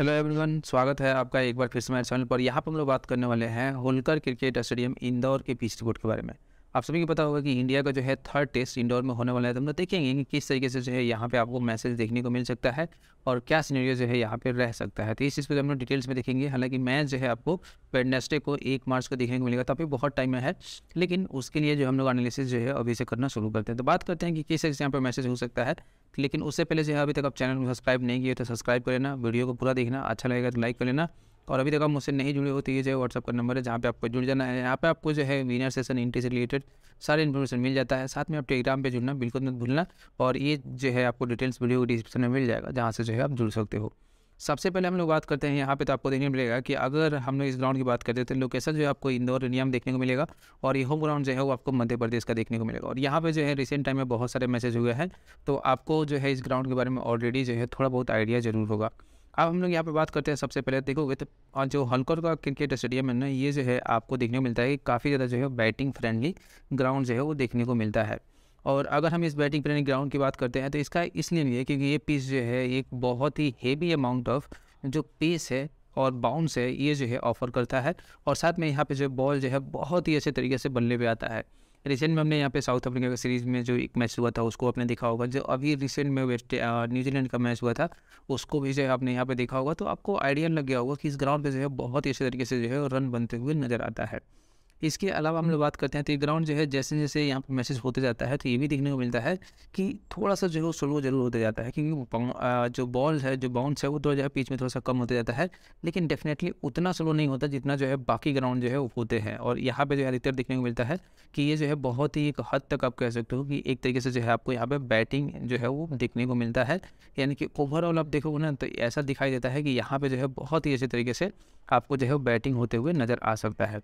hello everyone स्वागत है आपका एक बार फिर से मेरे चैनल पर यहाँ पर हम लोग बात करने वाले हैं होलकर क्रिकेट स्टेडियम इंदौर के पिच रिपोर्ट के बारे में आप सभी को पता होगा कि इंडिया का जो है थर्ड टेस्ट इंडोर में होने वाला है तो हम लोग देखेंगे कि किस तरीके से जो है यहाँ पे आपको मैसेज देखने को मिल सकता है और क्या सीनरियो जो है यहाँ पे रह सकता है तो इस चीज़ को हम लोग डिटेल्स में देखेंगे हालांकि मैच जो है आपको वेडनेसडे को एक मार्च को देखने को मिलेगा तो अभी बहुत टाइम है लेकिन उसके लिए जो हम लोग एनालिसिस जो है अभी से करना शुरू करते हैं तो बात करते हैं कि किस तरीके से यहाँ पर मैसेज हो सकता है लेकिन उससे पहले जो है अभी तक आप चैनल को सब्सक्राइब नहीं किए तो सब्सक्राइब कर लेना वीडियो को पूरा देखना अच्छा लगेगा तो लाइक कर लेना और अभी तक आप मुझसे नहीं जुड़े हो तो ये जो है व्हाट्सअप का नंबर है जहाँ पे आपको जुड़ जाना है यहाँ पे आपको जो है विनर सेशन इंटी से रिलेटेड सारे इन्फॉर्मेशन मिल जाता है साथ में आप टेलीग्राम पे जुड़ना बिल्कुल मत भूलना और ये जो है आपको डिटेल्स वीडियो डिस्क्रिप्शन में मिल जाएगा जहाँ से जो है आप जुड़ सकते हो सबसे पहले हम लोग बात करते हैं यहाँ पे तो आपको देखने मिलेगा कि अगर हम लोग इस ग्राउंड की बात करते हैं तो लोकेशन जो है आपको इंदौर इंडिया में देखने को मिलेगा और ये होम ग्राउंड जो है वो आपको मध्य प्रदेश का देखने को मिलेगा और यहाँ पे जो है रिसेंट टाइम में बहुत सारे मैसेज हुए हैं तो आपको जो है इस ग्राउंड के बारे में ऑलरेडी जो है थोड़ा बहुत आइडिया जरूर होगा अब हम लोग यहाँ पर बात करते हैं सबसे पहले देखोगे तो और जो हल्कर का क्रिकेट स्टेडियम है ना ये जो है आपको देखने को मिलता है कि काफ़ी ज़्यादा जो है बैटिंग फ्रेंडली ग्राउंड जो है वो देखने को मिलता है और अगर हम इस बैटिंग फ्रेंडली ग्राउंड की बात करते हैं तो इसका इसलिए नहीं है क्योंकि ये पीस जो है एक बहुत ही हेवी अमाउंट ऑफ जो पेस है और बाउंस है ये जो है ऑफर करता है और साथ में यहाँ पे जो बॉल जो है बहुत ही अच्छे तरीके से बल्ले पे आता है रिसेंट में हमने यहाँ पे साउथ अफ्रीका का सीरीज़ में जो एक मैच हुआ था उसको आपने देखा होगा जो अभी रिसेंट में वेस्ट न्यूजीलैंड का मैच हुआ था उसको भी जो है आपने यहाँ पे देखा होगा तो आपको आइडिया लग गया होगा कि इस ग्राउंड पे जो है बहुत ही अच्छे तरीके से जो है रन बनते हुए नज़र आता है इसके अलावा हम लोग बात करते हैं तो ग्राउंड जो है जैसे जैसे यहाँ पर मैसेज होते जाता है तो ये भी देखने को मिलता है कि थोड़ा सा जो है स्लो जरूर होता जाता है क्योंकि जो बॉल है जो बाउंस है वो थोड़ा जो है पीच में थोड़ा सा कम होता जाता है लेकिन डेफिनेटली उतना स्लो नहीं होता जितना जो है बाकी ग्राउंड जो है वो होते हैं और यहाँ पर जो है अधिकतर देखने को मिलता है कि ये जो है बहुत ही एक हद तक आप कह सकते हो कि एक तरीके से जो है आपको यहाँ पर बैटिंग जो है वो देखने को मिलता है यानी कि ओवरऑल आप देखोगे ना तो ऐसा दिखाई देता है कि यहाँ पर जो है बहुत ही अच्छे तरीके से आपको जो है बैटिंग होते हुए नज़र आ सकता है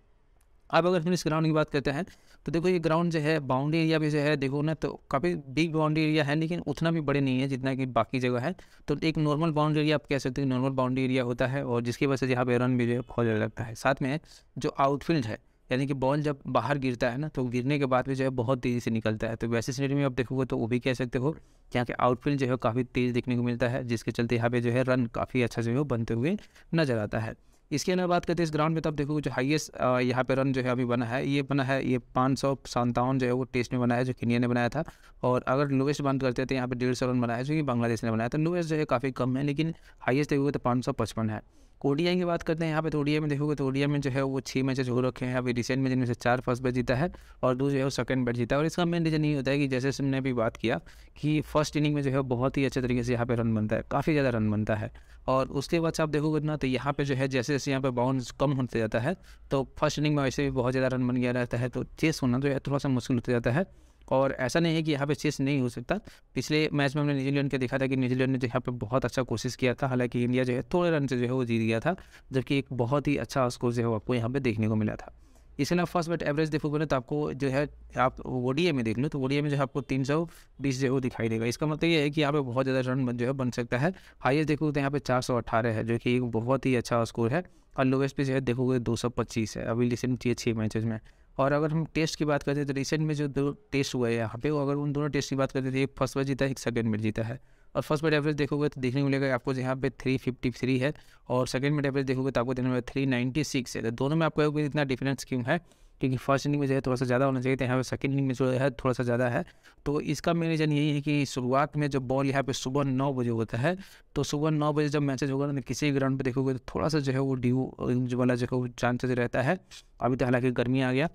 अब अगर हम इस ग्राउंड की बात करते हैं तो देखो ये ग्राउंड जो है बाउंड्री एरिया भी जो है देखो ना तो काफ़ी बिग बाउंड्री एरिया है लेकिन उतना भी बड़े नहीं है जितना कि बाकी जगह है तो एक नॉर्मल बाउंड्री एरिया आप कह सकते हो नॉर्मल बाउंड्री एरिया होता है और जिसकी वजह से यहाँ पे रन भी जो है बहुत ज़्यादा लगता है साथ में जो आउटफील्ड है यानी कि बॉल जब बाहर गिरता है ना तो गिरने के बाद भी जो है बहुत तेज़ी से निकलता है तो वैसे सीनरी में आप देखोगे तो वो भी कह सकते हो यहाँ के आउटफील्ड जो है काफ़ी तेज़ देखने को मिलता है जिसके चलते यहाँ पे जो है रन काफ़ी अच्छा जो है बनते हुए नज़र आता है इसके अलावा बात करते हैं इस ग्राउंड में तो आप देखो जो हाईएस्ट यहाँ पे रन जो है अभी बना है ये बना है ये पाँच सौ संतावन जो है वो टेस्ट में बना है जो इंडिया ने बनाया था और अगर लोएस्ट बंद करते हैं तो यहाँ पे डेढ़ सौ रन बनाया जो कि बांग्लादेश ने बनाया था लोएस्ट तो जो है काफ़ी कम है लेकिन हाइएस्ट देखोगे तो पाँच सौ पचपन है ओडीआई की बात करते हैं यहाँ पे तो ओडीआई में देखोगे तो ओडीआई में जो है वो छः मैचेस हो रखे हैं अभी रिसेंट में जिनमें से चार फर्स्ट बैच जीता है और दो जो है वो सेकंड बैच जीता है और इसका मेन रीजन ये होता है कि जैसे हमने अभी बात किया कि फर्स्ट इनिंग में जो है बहुत ही अच्छे तरीके से यहाँ पर रन बनता है काफ़ी ज़्यादा रन बनता है और उसके बाद आप देखोगे ना तो यहाँ पर जो है जैसे जैसे यहाँ पर बाउंस कम होते जाता है तो फर्स्ट इनिंग में वैसे भी बहुत ज़्यादा रन बन गया रहता है तो चेस होना तो थोड़ा सा मुश्किल होता जाता है और ऐसा नहीं है कि यहाँ पे चेस नहीं हो सकता पिछले मैच में हमने न्यूजीलैंड के देखा था कि न्यूजीलैंड ने जो यहाँ पे बहुत अच्छा कोशिश किया था हालांकि इंडिया जो है थोड़े रन से जो है वो जीत गया था जबकि एक बहुत ही अच्छा स्कोर जो है आपको यहाँ पे देखने को मिला था इसके अलावा फर्स्ट बैट एवरेज देखो बोले तो आपको जो है आप ओ में देख लो तो ओ में जो है आपको तीन सौ बीस जो दिखाई देगा इसका मतलब ये है कि यहाँ पे बहुत ज़्यादा रन जो है बन सकता है हाईएस्ट देखो तो यहाँ पे चार सौ अट्ठारह है जो कि एक बहुत ही अच्छा स्कोर है और लोवेस्ट पे जो है देखोगे दो सौ पच्चीस है अभी रिसेंट ये छः मैचेज में और अगर हम टेस्ट की बात करते हैं तो रिसेंट में जो दो टेस्ट हुए हैं यहाँ पे अगर उन दोनों टेस्ट की बात करते थे एक फर्स्ट बार जीता है एक सेकंड में जीता है और फर्स्ट बार एवरेज देखोगे तो देखने को मिलेगा आपको यहाँ पे थ्री फिफ्टी थ्री है और सेकंड में एवरेज देखोगे तो आपको देखने में थ्री नाइन्टी सिक्स है तो दोनों में आपको इतना डिफरेंस क्यों है क्योंकि फर्स्ट इनिंग में जो है थोड़ा सा ज़्यादा होना चाहिए तो यहाँ पर सेकेंड इनिंग में जो है थोड़ा सा ज़्यादा है तो इसका मेन रीज़न यही है कि शुरुआत में जब बॉल यहाँ पे सुबह नौ बजे होता है तो सुबह नौ बजे जब मैचेज होगा ना तो किसी भी ग्राउंड पर देखोगे तो थोड़ा सा जो है वो ड्यू वाला जो है वो चांसेज रहता है अभी तो हालांकि गर्मी आ गया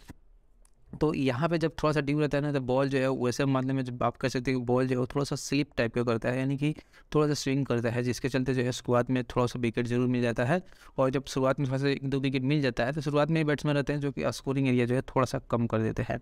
तो यहाँ पे जब थोड़ा सा ड्यू रहता है ना तो बॉल जो है वैसे मामले में जब आप कह सकते हैं कि बॉल जो है वो थोड़ा सा स्लिप टाइप का करता है यानी कि थोड़ा सा स्विंग करता है जिसके चलते जो है शुरुआत में थोड़ा सा विकेट जरूर मिल जाता है और जब शुरुआत में थोड़ा सा एक दो विकेट मिल जाता है तो शुरुआत में ही बैट्समैन रहते हैं जो कि स्कोरिंग एरिया जो है थोड़ा सा कम कर देते हैं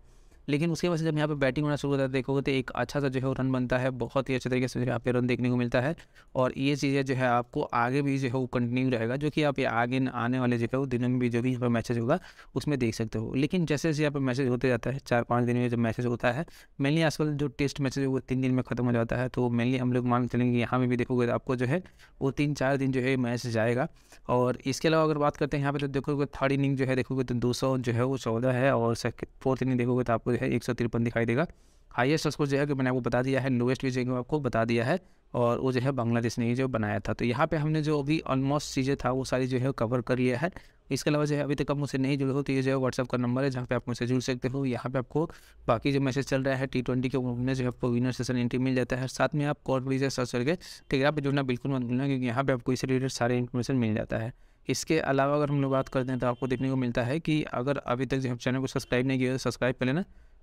लेकिन उसके वजह से जब यहाँ पे बैटिंग होना शुरू होता है देखोगे तो एक अच्छा सा जो है रन बनता है बहुत ही अच्छे तरीके से जो है आपके रन देखने को मिलता है और ये चीज़ें जो है आपको आगे भी जो है वो कंटिन्यू रहेगा जो कि आप ये आगे आने वाले जो है वो दिनों में भी जो भी यहाँ पर मैसेज होगा उसमें देख सकते हो लेकिन जैसे जैसे यहाँ पर मैसेज होते जाता है चार पाँच दिन में जो मैसेज होता है मेनली आजकल जो टेस्ट मैसेज है वो तीन दिन में खत्म हो जाता है तो मेनली हम लोग मान चलेंगे यहाँ में भी देखोगे तो आपको जो है वो तीन चार दिन जो है मैसेज आएगा और इसके अलावा अगर बात करते हैं यहाँ पर तो देखोगे थर्ड इनिंग जो है देखोगे तो दो जो है वो चौदह है और फोर्थ इनिंग देखोगे तो आपको है एक सौ तिरपन दिखाई देगा हाइएस्ट उसको जो है कि मैंने आपको बता दिया है लोएस्ट भी जो आपको बता दिया है और वो जो है बांग्लादेश ने जो बनाया था तो यहाँ पे हमने जो अभी ऑलमोस्ट चीज़ें था वो सारी जो है कवर कर लिया है इसके अलावा जो है अभी तक आप मुझसे नहीं जुड़े हो तो ये जो है व्हाट्सअप का नंबर है जहाँ पे आप मुझसे जुड़ सकते हो यहाँ पे आपको बाकी जो मैसेज चल रहा है टी ट्वेंटी के उन्होंने जो है आपको विनर सेशन एंट्री मिल जाता है साथ में आप कॉल लीजिए सर्च करके टेलीग्राम पर जुड़ना बिल्कुल मत भूलना क्योंकि यहाँ पर आपको इससे रिलेटेड सारे इन्फॉर्मेशन मिल जाता है इसके अलावा अगर हम लोग बात करते हैं तो आपको देखने को मिलता है कि अगर अभी तक जो चैनल को सब्सक्राइब नहीं किया तो सब्सक्राइब कर लेना